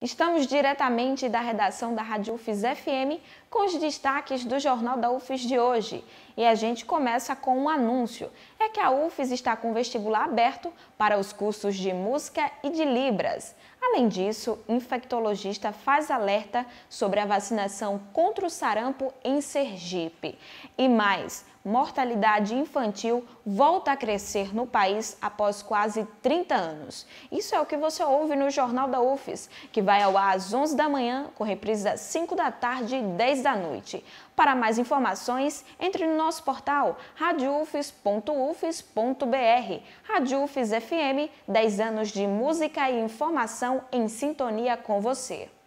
Estamos diretamente da redação da Rádio UFES FM com os destaques do Jornal da UFES de hoje. E a gente começa com um anúncio. É que a UFES está com vestibular aberto para os cursos de Música e de Libras. Além disso, infectologista faz alerta sobre a vacinação contra o sarampo em Sergipe. E mais, mortalidade infantil volta a crescer no país após quase 30 anos. Isso é o que você ouve no Jornal da UFES, que vai ao ar às 11 da manhã, com reprisa 5 da tarde e 10 da noite. Para mais informações, entre no nosso portal radioufes.ufes.br. Rádio UFES FM, 10 anos de música e informação em sintonia com você.